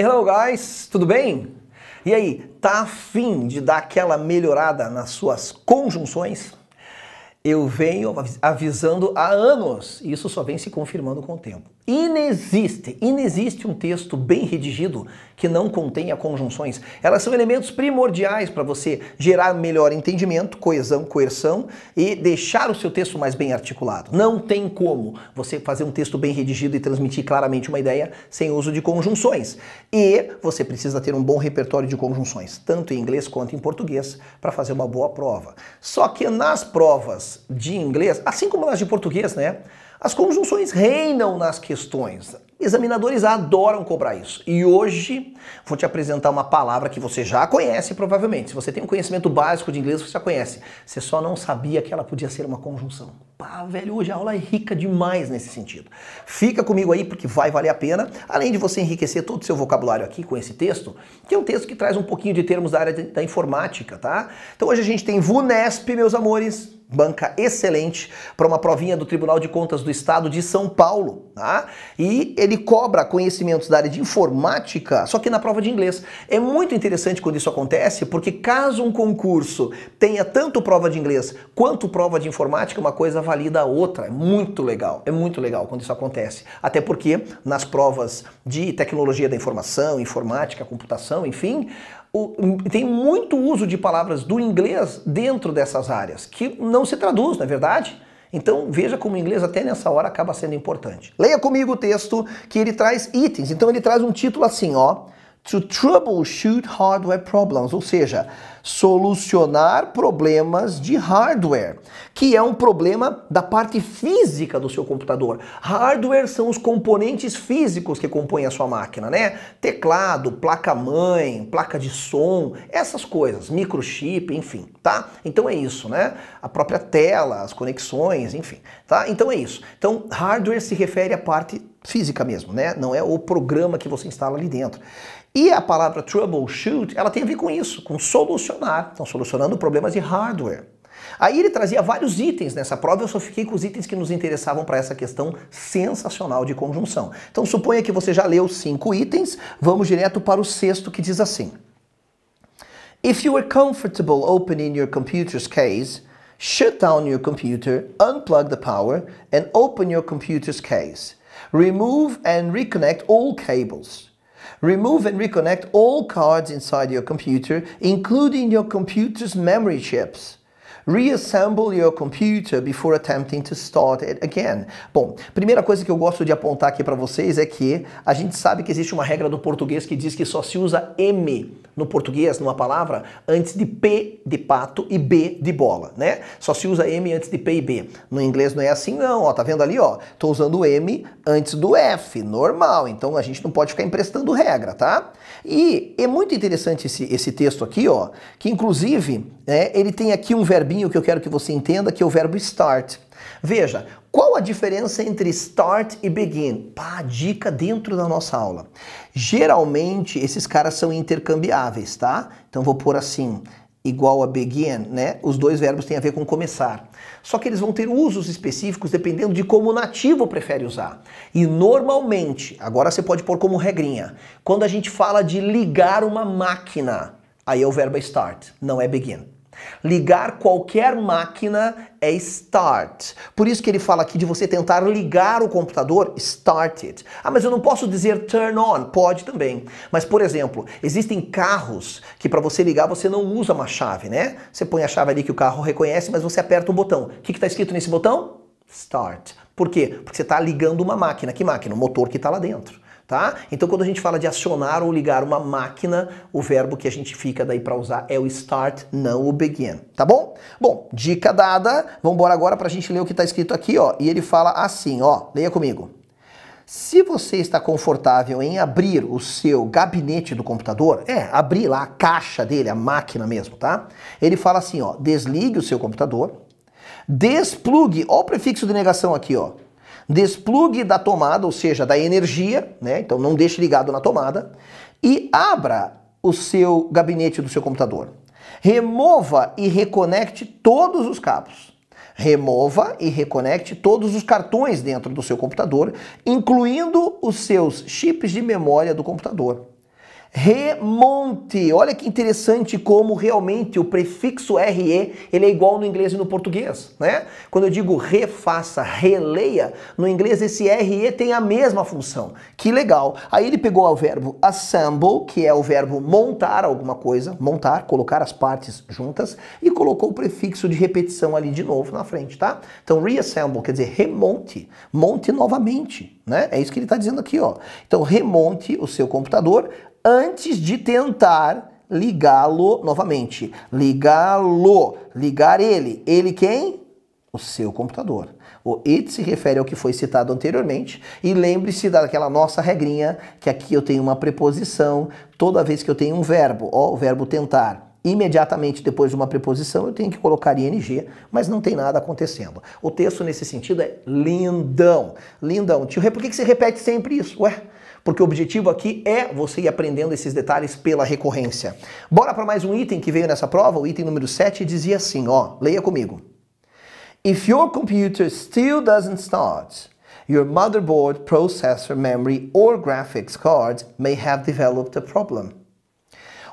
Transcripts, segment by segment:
hello guys, tudo bem? E aí, tá afim de dar aquela melhorada nas suas conjunções? Eu venho avisando há anos e isso só vem se confirmando com o tempo. Inexiste, inexiste um texto bem redigido que não contenha conjunções. Elas são elementos primordiais para você gerar melhor entendimento, coesão, coerção e deixar o seu texto mais bem articulado. Não tem como você fazer um texto bem redigido e transmitir claramente uma ideia sem uso de conjunções. E você precisa ter um bom repertório de conjunções, tanto em inglês quanto em português, para fazer uma boa prova. Só que nas provas de inglês, assim como nas de português, né? As conjunções reinam nas questões. Examinadores adoram cobrar isso. E hoje vou te apresentar uma palavra que você já conhece provavelmente. Se você tem um conhecimento básico de inglês, você já conhece. Você só não sabia que ela podia ser uma conjunção. Pá, velho, hoje a aula é rica demais nesse sentido. Fica comigo aí porque vai valer a pena, além de você enriquecer todo o seu vocabulário aqui com esse texto, que é um texto que traz um pouquinho de termos da área da informática, tá? Então hoje a gente tem VUNESP, meus amores banca excelente para uma provinha do Tribunal de Contas do Estado de São Paulo, tá? E ele cobra conhecimentos da área de informática, só que na prova de inglês. É muito interessante quando isso acontece, porque caso um concurso tenha tanto prova de inglês quanto prova de informática, uma coisa valida a outra. É muito legal, é muito legal quando isso acontece. Até porque nas provas de tecnologia da informação, informática, computação, enfim, o, tem muito uso de palavras do inglês dentro dessas áreas, que não se traduz, não é verdade? Então veja como o inglês até nessa hora acaba sendo importante. Leia comigo o texto que ele traz itens. Então ele traz um título assim, ó to troubleshoot hardware problems, ou seja, solucionar problemas de hardware, que é um problema da parte física do seu computador. Hardware são os componentes físicos que compõem a sua máquina, né? Teclado, placa-mãe, placa de som, essas coisas, microchip, enfim, tá? Então é isso, né? A própria tela, as conexões, enfim, tá? Então é isso. Então, hardware se refere à parte física mesmo, né? Não é o programa que você instala ali dentro. E a palavra troubleshoot, ela tem a ver com isso, com solucionar. Estão solucionando problemas de hardware. Aí ele trazia vários itens nessa prova, eu só fiquei com os itens que nos interessavam para essa questão sensacional de conjunção. Então suponha que você já leu cinco itens, vamos direto para o sexto que diz assim. If you are comfortable opening your computer's case, shut down your computer, unplug the power and open your computer's case. Remove and reconnect all cables. Remove and reconnect all cards inside your computer, including your computer's memory chips. Reassemble your computer before attempting to start it again. Bom, primeira coisa que eu gosto de apontar aqui para vocês é que a gente sabe que existe uma regra do português que diz que só se usa M no português, numa palavra, antes de P de pato e B de bola, né? Só se usa M antes de P e B. No inglês não é assim não, ó, tá vendo ali, ó? Tô usando M antes do F, normal. Então a gente não pode ficar emprestando regra, tá? E é muito interessante esse, esse texto aqui, ó, que inclusive, né, ele tem aqui um verbinho o que eu quero que você entenda que é o verbo start. Veja, qual a diferença entre start e begin? Pá, dica dentro da nossa aula. Geralmente esses caras são intercambiáveis, tá? Então vou pôr assim, igual a begin, né? Os dois verbos têm a ver com começar. Só que eles vão ter usos específicos dependendo de como o nativo prefere usar. E normalmente, agora você pode pôr como regrinha, quando a gente fala de ligar uma máquina, aí é o verbo start, não é begin. Ligar qualquer máquina é start. Por isso que ele fala aqui de você tentar ligar o computador, start it. Ah, mas eu não posso dizer turn on, pode também. Mas por exemplo, existem carros que para você ligar você não usa uma chave, né? Você põe a chave ali que o carro reconhece, mas você aperta um botão. O que está escrito nesse botão? Start. Por quê? Porque você está ligando uma máquina. Que máquina? O motor que está lá dentro tá? Então quando a gente fala de acionar ou ligar uma máquina, o verbo que a gente fica daí para usar é o start, não o begin, tá bom? Bom, dica dada, vamos embora agora para a gente ler o que está escrito aqui, ó. E ele fala assim, ó, leia comigo. Se você está confortável em abrir o seu gabinete do computador, é, abrir lá a caixa dele, a máquina mesmo, tá? Ele fala assim, ó, desligue o seu computador, desplugue, ó o prefixo de negação aqui, ó, Desplugue da tomada, ou seja, da energia, né? Então não deixe ligado na tomada e abra o seu gabinete do seu computador. Remova e reconecte todos os cabos. Remova e reconecte todos os cartões dentro do seu computador, incluindo os seus chips de memória do computador remonte. Olha que interessante como realmente o prefixo RE ele é igual no inglês e no português, né? Quando eu digo refaça, releia, no inglês esse RE tem a mesma função. Que legal. Aí ele pegou o verbo assemble, que é o verbo montar alguma coisa, montar, colocar as partes juntas, e colocou o prefixo de repetição ali de novo na frente, tá? Então reassemble quer dizer remonte, monte novamente, né? É isso que ele está dizendo aqui, ó. Então remonte o seu computador antes de tentar ligá-lo novamente. Ligá-lo, ligar ele. Ele quem? O seu computador. O it se refere ao que foi citado anteriormente e lembre-se daquela nossa regrinha que aqui eu tenho uma preposição toda vez que eu tenho um verbo, ó, o verbo tentar imediatamente depois de uma preposição, eu tenho que colocar ing, mas não tem nada acontecendo. O texto, nesse sentido, é lindão. Lindão. Tio Rê, por que você repete sempre isso? Ué, porque o objetivo aqui é você ir aprendendo esses detalhes pela recorrência. Bora para mais um item que veio nessa prova, o item número 7 dizia assim, ó, leia comigo. If your computer still doesn't start, your motherboard, processor, memory or graphics card may have developed a problem.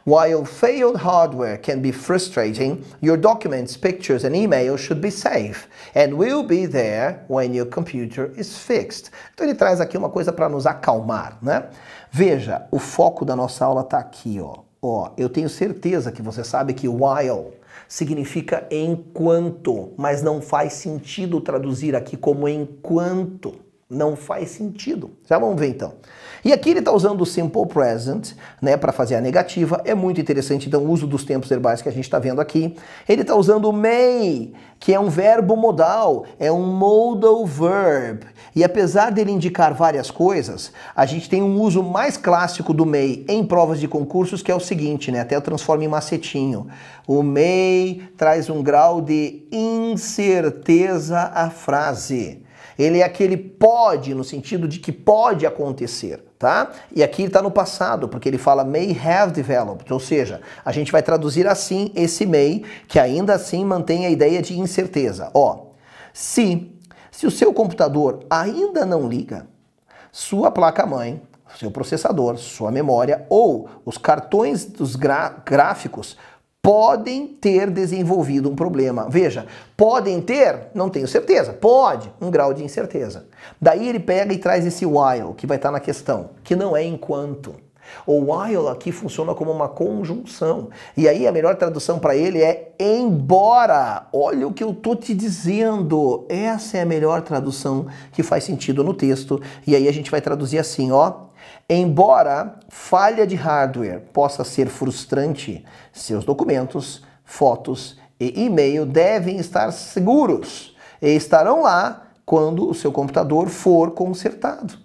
While failed hardware can be frustrating, your documents, pictures and emails should be safe and will be there when your computer is fixed. Então ele traz aqui uma coisa para nos acalmar, né? Veja, o foco da nossa aula está aqui, ó. ó. Eu tenho certeza que você sabe que while significa enquanto, mas não faz sentido traduzir aqui como enquanto. Não faz sentido. Já vamos ver então. E aqui ele está usando o simple present né, para fazer a negativa. É muito interessante então o uso dos tempos verbais que a gente está vendo aqui. Ele está usando o may, que é um verbo modal, é um modal verb. E apesar dele indicar várias coisas, a gente tem um uso mais clássico do may em provas de concursos, que é o seguinte, né? Até eu transformo em macetinho. O may traz um grau de incerteza à frase. Ele é aquele pode no sentido de que pode acontecer, tá? E aqui está no passado, porque ele fala may have developed, ou seja, a gente vai traduzir assim esse may, que ainda assim mantém a ideia de incerteza. Ó, se se o seu computador ainda não liga, sua placa-mãe seu processador, sua memória ou os cartões dos gráficos podem ter desenvolvido um problema. Veja, podem ter, não tenho certeza, pode, um grau de incerteza. Daí ele pega e traz esse while, que vai estar na questão, que não é enquanto. O while aqui funciona como uma conjunção. E aí a melhor tradução para ele é embora. Olha o que eu tô te dizendo. Essa é a melhor tradução que faz sentido no texto. E aí a gente vai traduzir assim, ó. Embora falha de hardware possa ser frustrante, seus documentos, fotos e e-mail devem estar seguros e estarão lá quando o seu computador for consertado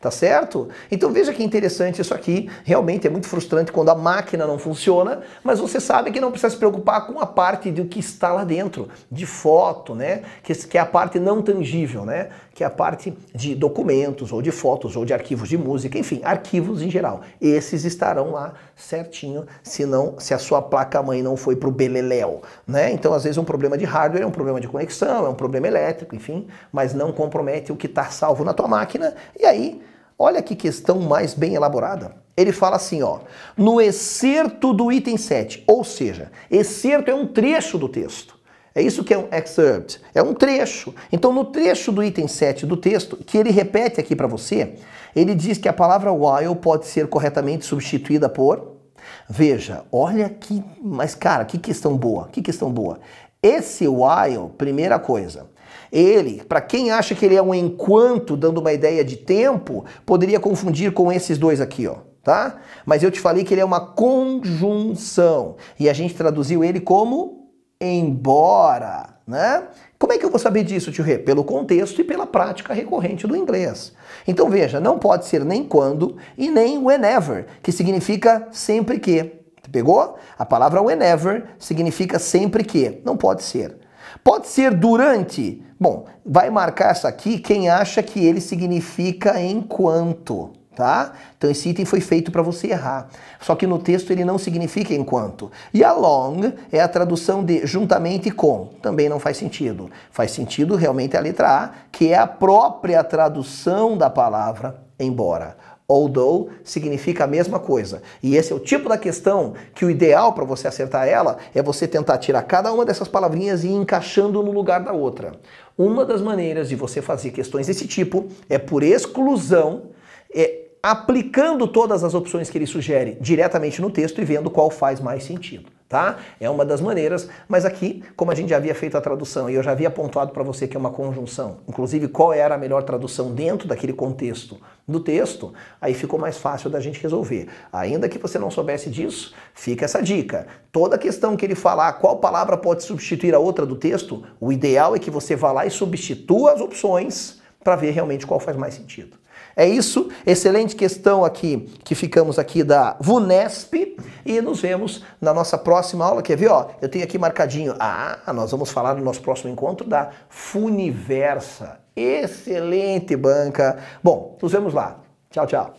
tá certo? Então veja que interessante isso aqui. Realmente é muito frustrante quando a máquina não funciona, mas você sabe que não precisa se preocupar com a parte do que está lá dentro, de foto, né? Que, que é a parte não tangível, né? Que é a parte de documentos, ou de fotos, ou de arquivos de música, enfim, arquivos em geral. Esses estarão lá certinho, se não, se a sua placa-mãe não foi para o beleléu, né? Então às vezes um problema de hardware é um problema de conexão, é um problema elétrico, enfim, mas não compromete o que está salvo na tua máquina, e aí Olha que questão mais bem elaborada. Ele fala assim, ó, no excerto do item 7, ou seja, excerto é um trecho do texto. É isso que é um excerpt, é um trecho. Então, no trecho do item 7 do texto, que ele repete aqui para você, ele diz que a palavra while pode ser corretamente substituída por. Veja, olha que. Mas, cara, que questão boa, que questão boa. Esse while, primeira coisa, ele, para quem acha que ele é um enquanto, dando uma ideia de tempo, poderia confundir com esses dois aqui, ó. Tá? Mas eu te falei que ele é uma conjunção e a gente traduziu ele como embora, né? Como é que eu vou saber disso, tio Rê? Pelo contexto e pela prática recorrente do inglês. Então veja, não pode ser nem quando e nem whenever, que significa sempre que. Pegou? A palavra whenever significa sempre que. Não pode ser. Pode ser durante. Bom, vai marcar essa aqui quem acha que ele significa enquanto. Tá? Então esse item foi feito para você errar. Só que no texto ele não significa enquanto. E along é a tradução de juntamente com. Também não faz sentido. Faz sentido realmente a letra A, que é a própria tradução da palavra embora. Although significa a mesma coisa. E esse é o tipo da questão que o ideal para você acertar ela é você tentar tirar cada uma dessas palavrinhas e ir encaixando no lugar da outra. Uma das maneiras de você fazer questões desse tipo é por exclusão, é aplicando todas as opções que ele sugere diretamente no texto e vendo qual faz mais sentido tá? É uma das maneiras, mas aqui, como a gente já havia feito a tradução e eu já havia pontuado para você que é uma conjunção, inclusive qual era a melhor tradução dentro daquele contexto do texto, aí ficou mais fácil da gente resolver. Ainda que você não soubesse disso, fica essa dica. Toda questão que ele falar qual palavra pode substituir a outra do texto, o ideal é que você vá lá e substitua as opções para ver realmente qual faz mais sentido. É isso. Excelente questão aqui que ficamos aqui da VUNESP e nos vemos na nossa próxima aula. Quer ver? Ó, eu tenho aqui marcadinho. Ah, nós vamos falar no nosso próximo encontro da Funiversa. Excelente banca. Bom, nos vemos lá. Tchau, tchau.